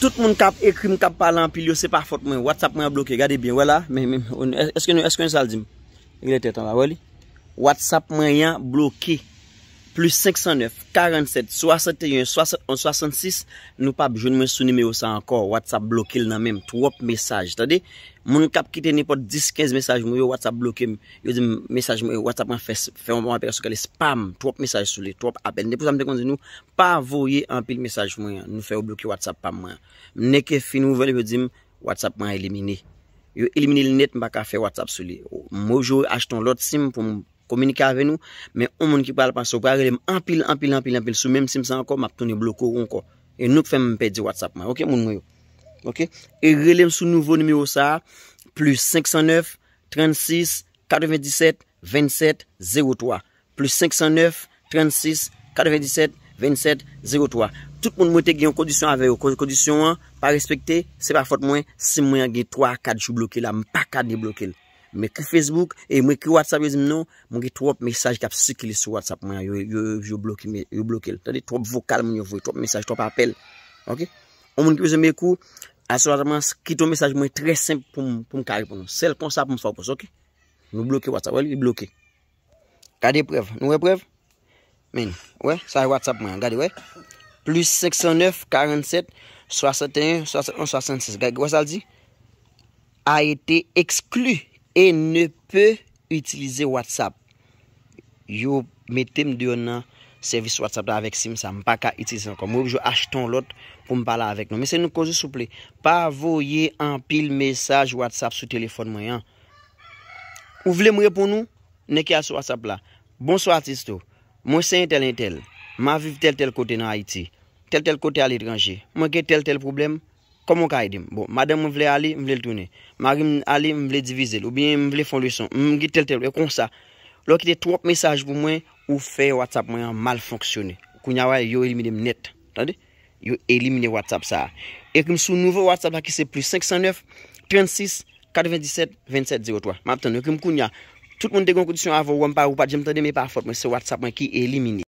Tout moun kap ekrim, kap palan, pil yo, se pa fote mwen. WhatsApp mwen yon bloke. Gade bien, wè la. Eske nou, eske nou sal zim? Igle tetan la, wè li. WhatsApp mwen yon bloke. Plus 509, 47, 61, 66, nou pa boujoun mwen sou nime yo sa ankor. WhatsApp blokil nan men, tout wop mesaj. Tade, mwen kap kite nipot 10-15 mesaj mwen yo, WhatsApp blokil. Yo di mwen, mesaj mwen yo, WhatsApp mwen fè, fè mwen wapè, soukele spam, tout wop mesaj soule, tout wop apèl. Nè pou sa mwen dekondi nou, pa vouye anpil mesaj mwen yo, nou fè wop blokil WhatsApp mwen. Mne ke fin nou vèl yo di mwen, WhatsApp mwen elimine. Yo elimine l net mwen baka fè WhatsApp soule. Mwen jou acheton lot sim pou mwen, Komunika ave nou, men on moun ki pral pan sobra, relem anpil, anpil, anpil, anpil, sou mèm sim san anko, map touni bloko ronko. E nouk fèm mèm pe di WhatsApp man, ok moun moun yo. Ok, relem sou nouvo nèmèyo sa, plus 509 36 97 27 03. Plus 509 36 97 27 03. Tout moun moutè gen yon kondisyon ave yo, kondisyon an, pa respektè, se pa fote mwen, si mwen gen 3, 4, chou blokè la, m pa 4 de blokè lè. Mwen ki Facebook, e mwen ki WhatsApp yo zim nou, mwen ki trop mesaj kap sikili sou WhatsApp mwen ya, yo bloke l. Tade trop vokal mwen yo vwe, trop mesaj, trop apel. Ok? Mwen ki yo zim nou, asolatman, ki ton mesaj mwen yon tre simple pou m ka repon nou. Sel kon sa pou m sa ou pos, ok? Mwen bloke WhatsApp, wè, yon bloke. Gade preve, nou we preve? Men, wè, sa WhatsApp mwen ya, gade wè. Plus 509, 47, 61, 66, gade wè sa l di? A ete eksklu. E ne pe itilize WhatsApp. Yo, me tem diyon nan servis WhatsApp da avek sim sa. Mpa ka itilize nan kon. Mwen jou ashton lot pou mpala avek. Mwen se nou konjou souple. Pa voye an pil mesaj WhatsApp sou telefon mwen yan. Ou vle mwen yo pou nou? Nek ya sou WhatsApp la. Bonsoi artisto. Mwen se intel intel. Mwen aviv tel tel kote nan Haiti. Tel tel kote al itranje. Mwen ke tel tel probleme. Komon ka edem? Bon, madèm mwen vle ali, mwen vle l'tounen. Magèm mwen ali, mwen vle divizel. Ou byen mwen vle fon lweson. Mwen gite tel tel, ou kon sa. Lò ki te twop mesaj pou mwen, ou fe WhatsApp mwen an mal fonksyonen. Kounya wè, yo elimine m net. Tande? Yo elimine WhatsApp sa. Ek m sou nouve WhatsApp la ki se plus. 509-36-97-2703. M ap tande, ek m kounya. Tout moun de kon kondisyon avou wèm pa ou pa jem tande mè pa fote mwen se WhatsApp mwen ki elimine.